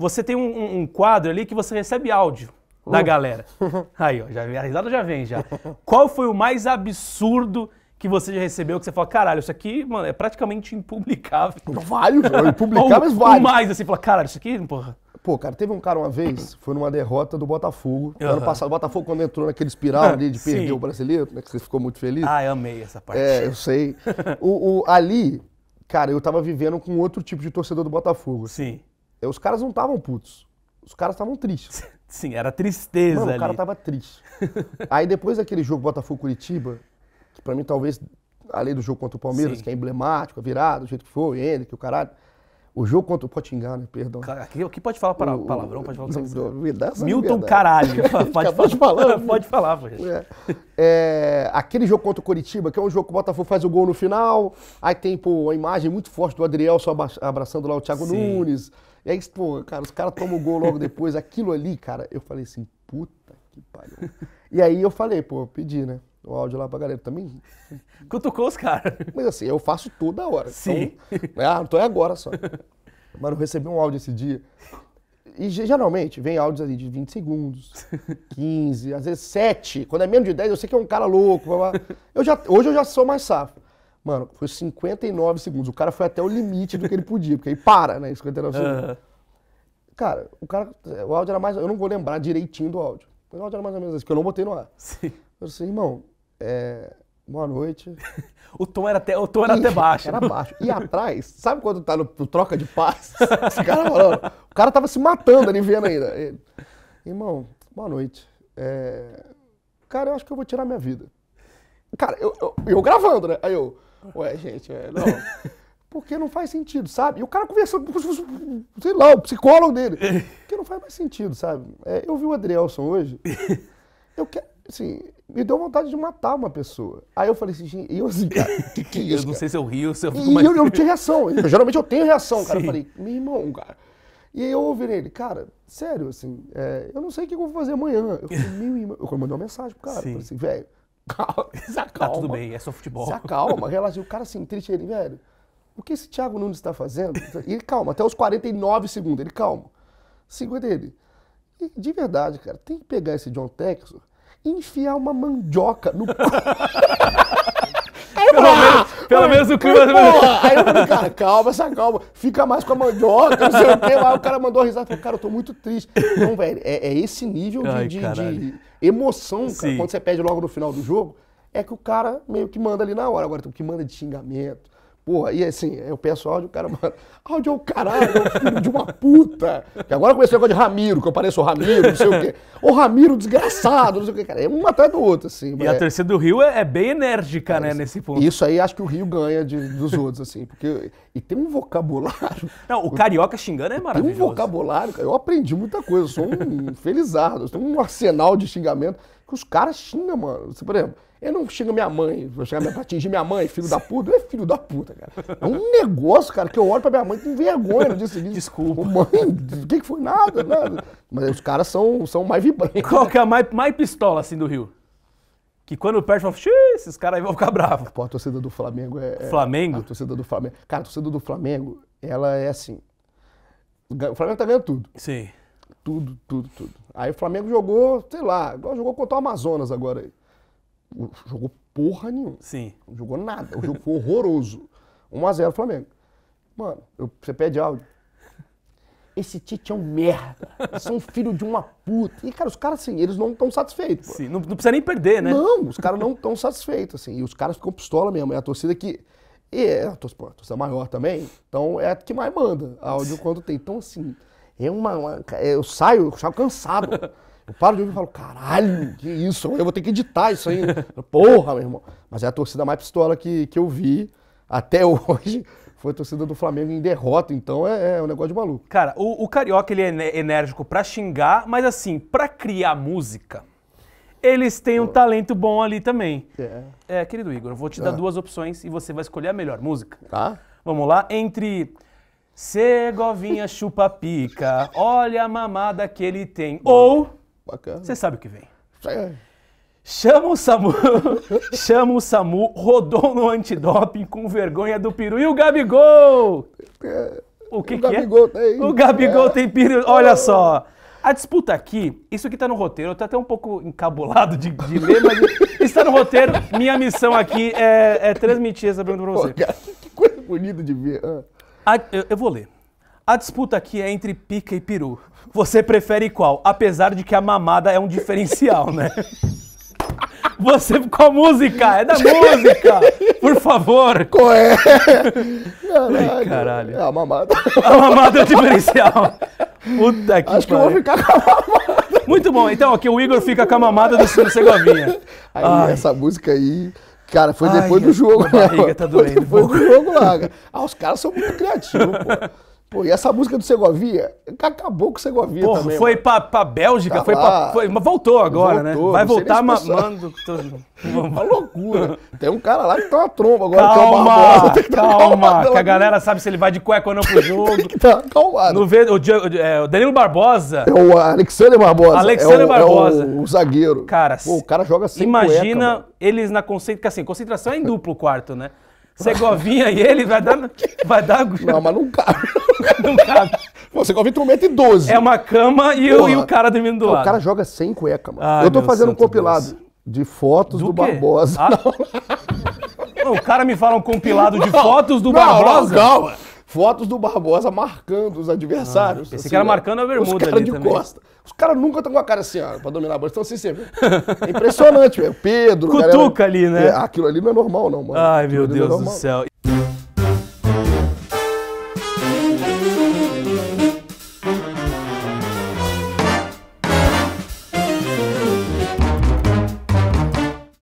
Você tem um, um quadro ali que você recebe áudio uh. da galera. Aí, ó, já, a risada já vem já. Qual foi o mais absurdo que você já recebeu que você fala, caralho, isso aqui, mano, é praticamente impublicável. Vários, é impublicável, mas vários. mais, assim, fala, caralho, isso aqui, porra. Pô, cara, teve um cara uma vez, foi numa derrota do Botafogo. Uhum. Ano passado, o Botafogo, quando entrou naquele espiral ali de perder o brasileiro, né, que você ficou muito feliz. Ah, eu amei essa parte. É, eu sei. o, o, ali, cara, eu tava vivendo com outro tipo de torcedor do Botafogo. Sim. É, os caras não estavam putos. Os caras estavam tristes. Sim, era tristeza Mano, ali. o cara tava triste. Aí depois daquele jogo Botafogo-Curitiba, que pra mim talvez, além do jogo contra o Palmeiras, Sim. que é emblemático, a virada, do jeito que foi, ele, que o caralho... O jogo contra o Potingá, né? Perdão. Aqui, aqui pode falar para, o, palavrão, pode falar o que você quiser. Milton caralho. Pode, pode falar. pode falar, É. É, aquele jogo contra o Curitiba que é um jogo que o Botafogo faz o gol no final, aí tem pô, a imagem muito forte do Adriel só abraçando lá o Thiago Sim. Nunes. E aí, pô, tipo, cara, os caras tomam o gol logo depois, aquilo ali, cara, eu falei assim, puta que pariu. E aí eu falei, pô, pedi, né? O áudio lá pra galera também. Cutucou os caras. Mas assim, eu faço toda hora. Então, Sim. Então, ah, então é agora só. mas eu recebi um áudio esse dia. E geralmente vem áudios ali assim, de 20 segundos, 15, às vezes 7. Quando é menos de 10, eu sei que é um cara louco. Eu já, hoje eu já sou mais safo. Mano, foi 59 segundos. O cara foi até o limite do que ele podia, porque aí para, né? 59 segundos. Uhum. Cara, o cara. O áudio era mais. Eu não vou lembrar direitinho do áudio. O áudio era mais ou menos assim, porque eu não botei no ar. Sim. Eu disse, assim, irmão, é, boa noite. o tom era até, o tom era e, até baixo. Era baixo. E atrás, sabe quando tá no, no troca de passes? Esse cara falando. O cara tava se matando ali vendo ainda. irmão, boa noite. É, cara, eu acho que eu vou tirar minha vida. Cara, eu, eu, eu gravando, né? Aí eu. Ué, gente, é, não. Porque não faz sentido, sabe? E o cara conversando com, sei lá, o psicólogo dele. Porque não faz mais sentido, sabe? É, eu vi o Adrielson hoje. Eu quero, assim, me deu vontade de matar uma pessoa. Aí eu falei assim, gente, eu assim, cara, que que é isso, Eu não cara? sei se eu rio, se eu fico e eu, eu não tinha reação. Eu, geralmente eu tenho reação, cara. Sim. Eu falei, meu irmão, cara. E aí eu ouvi ele, cara, sério, assim, é, eu não sei o que eu vou fazer amanhã. Eu falei, meu irmão. Eu mandei uma mensagem pro cara. Sim. falei assim, velho Calma, se acalma. Tá tudo bem, é só futebol. Se acalma, relaxa. O cara assim, triste ele, velho, o que esse Thiago Nunes está fazendo? E ele calma, até os 49 segundos, ele calma. Segura ele. E, de verdade, cara, tem que pegar esse John Texas e enfiar uma mandioca no. Pelo menos o clima. Aí eu falei, cara, calma, essa calma. Fica mais com a mandioca, não sei o quê. Aí o cara mandou risada e falou, cara, eu tô muito triste. Então, velho, é, é esse nível de, Ai, de, de emoção, cara, Sim. quando você pede logo no final do jogo, é que o cara meio que manda ali na hora. Agora, o que manda é de xingamento Porra, e assim, eu peço áudio, o cara manda. Áudio é o caralho, é o filho de uma puta. E agora começou a de Ramiro, que eu pareço o Ramiro, não sei o quê. O Ramiro desgraçado, não sei o quê, cara. É um atrás do outro, assim. E a terceira é. torcida do Rio é, é bem enérgica, né, assim, nesse ponto. Isso aí acho que o Rio ganha de, dos outros, assim. Porque, e tem um vocabulário. Não, o carioca xingando é maravilhoso. Tem um vocabulário, cara. Eu aprendi muita coisa, eu sou um felizardo, eu tenho um arsenal de xingamento que os caras xingam, mano. Por exemplo, eu não xingo minha mãe, vou chegar pra atingir minha mãe, filho da puta. Não é filho da puta, cara. É um negócio, cara, que eu olho pra minha mãe com vergonha no dia seguinte. Desculpa. mãe, o que, foi? Nada, nada. Mas os caras são, são mais vibrantes. Qual né? que é a mais, mais pistola, assim, do Rio? Que quando perde, fala, esses caras aí vão ficar bravos. Pô, a torcida do Flamengo é... é Flamengo? A torcida do Flamengo. Cara, a torcida do Flamengo, ela é assim... O Flamengo tá ganhando tudo. Sim. Tudo, tudo, tudo. Aí o Flamengo jogou, sei lá, igual jogou contra o Amazonas agora. Jogou porra nenhuma. Sim. Não jogou nada. O jogo foi horroroso. 1x0 Flamengo. Mano, eu, você pede áudio. Esse Tite é um merda. é são filho de uma puta. E, cara, os caras, assim, eles não estão satisfeitos. Sim, não, não, precisa nem perder, né? Não, os caras não estão satisfeitos, assim. E os caras ficam pistola mesmo. É a torcida que. E é a torcida maior também. Então é a que mais manda áudio quando tem. Então, assim. É uma, uma eu saio, eu saio cansado. Eu paro de ouvir e falo, caralho, que isso, eu vou ter que editar isso aí. Porra, meu irmão. Mas é a torcida mais pistola que, que eu vi até hoje. Foi a torcida do Flamengo em derrota, então é, é um negócio de maluco. Cara, o, o Carioca ele é enérgico pra xingar, mas assim, pra criar música, eles têm um talento bom ali também. É. é querido Igor, eu vou te dar ah. duas opções e você vai escolher a melhor música. Tá. Vamos lá, entre Cegovinha chupa pica, olha a mamada que ele tem. Ou, você sabe o que vem. Chama o SAMU, chama o SAMU, rodou no antidoping com vergonha do peru. E o Gabigol? É, o que, o que é? Gabigol é? Tá tem. O Gabigol é. tem peru. Olha só. A disputa aqui, isso aqui tá no roteiro, eu tô até um pouco encabulado de, de ler, mas está no roteiro. Minha missão aqui é, é transmitir essa pergunta pra você. Pô, cara, que coisa bonita de ver. Ah. A, eu, eu, vou ler. A disputa aqui é entre pica e peru. Você prefere qual? Apesar de que a mamada é um diferencial, né? Você com a música, é da música! Por favor! Qual é? Caralho. Ai, caralho. É a mamada. A mamada é o diferencial. Puta que Acho que eu vou ficar com a mamada. Muito bom. Então, aqui o Igor fica com a mamada do Silvio Segovinha. Aí, Ai. essa música aí... Cara, foi Ai, depois do jogo. A né, barriga tá doendo. Foi depois do jogo lá. Ah, os caras são muito criativos, pô. Pô, e essa música do Segovia acabou com o Segovia Porra, também. Foi pra, pra Bélgica, tá foi pra, foi, mas voltou agora, né? voltou, né? Vai voltar, mas. Mando. Uma loucura. Tem um cara lá que tá uma tromba agora. É calma, que é calma. Que, que a galera sabe se ele vai de cueca ou não pro jogo. Tem que tá calmado. No, o, é, o Danilo Barbosa. É o Alexandre Barbosa. Alexandre é o, Barbosa. É o, o, zagueiro. Cara, Pô, o cara joga sem Imagina cueca, eles na concentração. Assim, concentração é em duplo quarto, né? Segovinha e ele vai dar. Vai dar... Não, mas não cabe. não cabe. Pô, Segovinha tem 1,12m. É uma cama e, o, e o cara dormindo do lado. O cara joga sem cueca, mano. eu tô fazendo um compilado Deus. de fotos do, do Barbosa. Ah. Não, o cara me fala um compilado de não, fotos do não, Barbosa. Não, calma. Fotos do Barbosa marcando os adversários. Ah, esse assim, cara marcando a bermuda os cara ali de também. costa. Os caras nunca estão com a cara assim, ó, pra dominar a bola. Estão assim sempre. É impressionante, velho. Pedro... Cutuca galera, ali, né? É, aquilo ali não é normal não, mano. Ai, aquilo meu é Deus é do céu.